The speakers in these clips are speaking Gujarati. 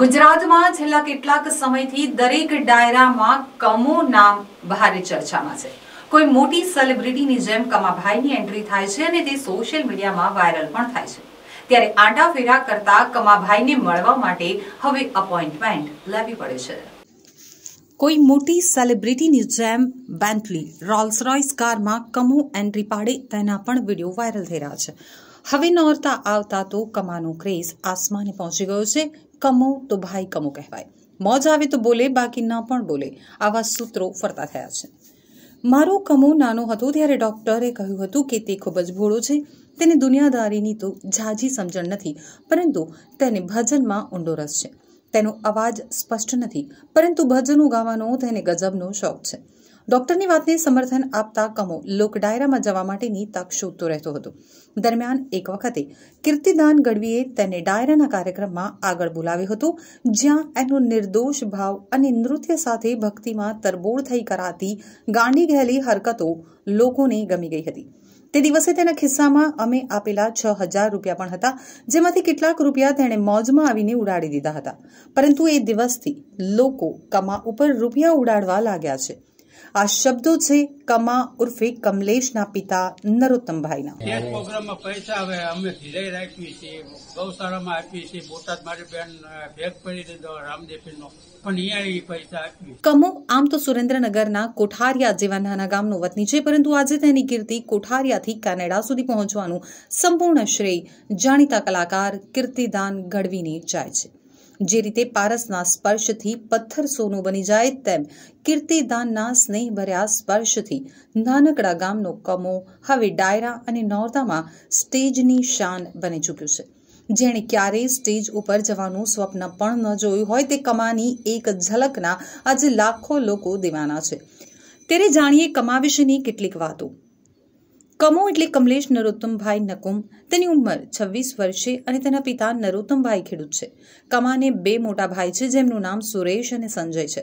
ગુજરાતમાં છેલ્લા કેટલાક સમયથી દરેક ડાયરામાં કમો નામ ભારે ચર્ચામાં છે કોઈ મોટી સેલિબ્રિટીની જેમ કમાભાઈની એન્ટ્રી થાય છે અને તે સોશિયલ મીડિયામાં વાયરલ પણ થાય છે ત્યારે આંટા ફેરા કરતા કમાભાઈને મળવા માટે હવે અપોઇન્ટમેન્ટ લેવી પડે છે કોઈ મોટી સેલિબ્રિટીની જેમ બેન્ટલી રોલ્સ રોયસ કારમાં કમો એન્ટ્રી પાડે તેના પણ વિડીયો વાયરલ થઈ રહ્યા છે હવે નોરતા આવતા તો કમાનો ક્રેઝ આસમાને પહોંચી ગયો છે કમો તો ભાઈ કમો કહેવાય મોજ આવે તો બોલે બાકી ન પણ બોલે આવા સૂત્રો ફરતા થયા છે મારો કમો નાનો હતો ત્યારે ડોક્ટરે કહ્યું હતું કે તે ખૂબ જ ભોળો છે તેને દુનિયાદારીની તો ઝાઝી સમજણ નથી પરંતુ તેને ભજનમાં ઊંડો રસ છે તેનો અવાજ સ્પષ્ટ નથી પરંતુ ભજનો ગાવાનો તેને ગજબનો શોખ છે ડોક્ટરની વાતને સમર્થન આપતા કમો લોક ડાયરામાં જવા માટેની તક શોધતો રહેતો હતો દરમિયાન એક વખતે કીર્તિદાન ગઢવીએ તેને ડાયરાના કાર્યક્રમમાં આગળ બોલાવ્યો હતો જ્યાં એનો નિર્દોષ ભાવ અને નૃત્ય સાથે ભક્તિમાં તરબોળ થઈ કરાતી ગાંડી ઘેલી હરકતો લોકોને ગમી ગઈ હતી તે દિવસે તેના ખિસ્સામાં અમે આપેલા છ હજાર રૂપિયા પણ હતા જેમાંથી કેટલાક રૂપિયા તેણે મોજમાં આવીને ઉડાડી દીધા હતા પરંતુ એ દિવસથી લોકો કમા ઉપર રૂપિયા ઉડાડવા લાગ્યા છે આ શબ્દો છે કમા ઉર્ફે કમલેશના પિતા નરોત્તમભાઈના પ્રોગ્રામમાં પૈસા હવે અમે ધીરાઈ રાખીએ છીએ ગૌશાળામાં આપીએ છીએ બોટાદ મારી બેન ભેગ પડી દીધો રામદેવીનો કમો આમ તો સુરેન્દ્રનગરના કોઠારિયા જેવા નાના ગામનો વતની છે પરંતુ આજે તેની કીર્તિ કોઠારિયાથી કેનેડા સુધી પહોંચવાનું સંપૂર્ણ શ્રેય જાણીતા કલાકાર કીર્તિદાન ગઢવીને જાય છે જે રીતે પારસના સ્પર્શથી પથ્થર સોનું બની જાય તેમ કીર્તિદાનના સ્નેહભર્યા સ્પર્શથી નાનકડા ગામનો કમો હવે ડાયરા અને નોરતામાં સ્ટેજની શાન બની ચૂક્યું છે જેણે ક્યારેય સ્ટેજ ઉપર જવાનું સ્વપ્ન પણ ન જોયું હોય તે કમાની એક ઝલકના આજે લાખો લોકો દીવાના છે ત્યારે જાણીએ કમા વિશેની કેટલીક વાતો કમો એટલે કમલેશ નરોત્તમભાઈ નકુમ તેની ઉંમર છવ્વીસ વર્ષે અને તેના પિતા નરોત્તમભાઈ ખેડૂત છે કમાને બે મોટા ભાઈ છે જેમનું નામ સુરેશ અને સંજય છે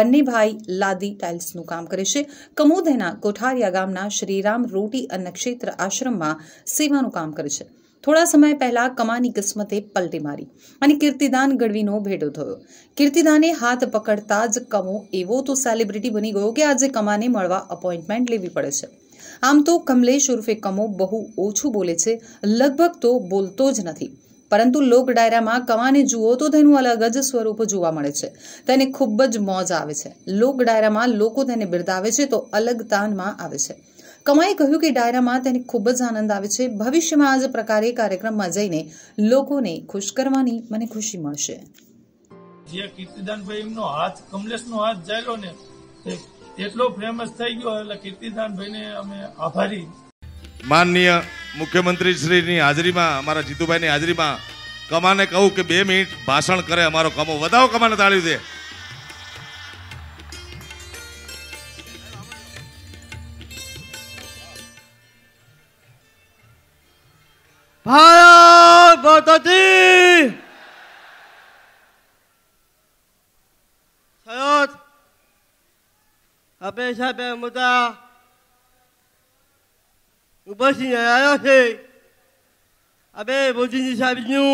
બંને ભાઈ લાદી ટાઇલ્સનું કામ કરે છે કમોદેના કોઠારિયા ગામના શ્રીરામ રોટી અન્નક્ષેત્ર આશ્રમમાં સેવાનું કામ કરે છે થોડા સમય પહેલા કમાની કિસ્મતે પલટી મારી અને કીર્તિદાન ગઢવીનો ભેટો થયો કીર્તિદાને હાથ પકડતા જ કમો એવો તો સેલિબ્રિટી બની ગયો કે આજે કમાને મળવા અપોઇન્ટમેન્ટ લેવી પડે છે આમ તો કમલેશ ઉર્ફે કમો બહુ ઓછું બોલે છે લગભગ તો બોલતો જ નથી પરંતુ લોક ડાયરામાં કમાને જુઓ તો તેનું અલગ જ સ્વરૂપ જોવા મળે છે તેને ખૂબ જ મોજ આવે છે લોક ડાયરામાં લોકો તેને બિરદાવે છે તો અલગ તાનમાં આવે છે કમાએ કહ્યું કે ડાયરામાં તેને ખૂબ જ આનંદ આવે છે ભવિષ્યમાં આ જ પ્રકારે કાર્યક્રમમાં જઈને લોકોને ખુશ કરવાની મને ખુશી મળશે જે કીર્તિદાનભાઈ એમનો હાથ કમલેશનો હાથ જાયલો ને એટલો ફેમસ થઈ ગયો એટલે કીર્તિદાનભાઈને અમે આભારી માનનીય મુખ્યમંત્રીશ્રીની હાજરીમાં અમારા જીતુભાઈની હાજરીમાં કમાને કહું કે બે મિનિટ ભાષણ કરે અમારો કમો વધાવો કમાને તાળી દે ભારત အပင်ဆက်ပင်မသာဥပစီညာရရရှိအပေဘုဇင်းကြီးဆက်ပြညူ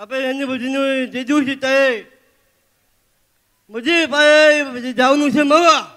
အပေရင်ဘုဇင်းကြီးဂျေဂျူးရှိတဲ့မကြီးပါရဲ့ဂျောင်းနုရှင်မောက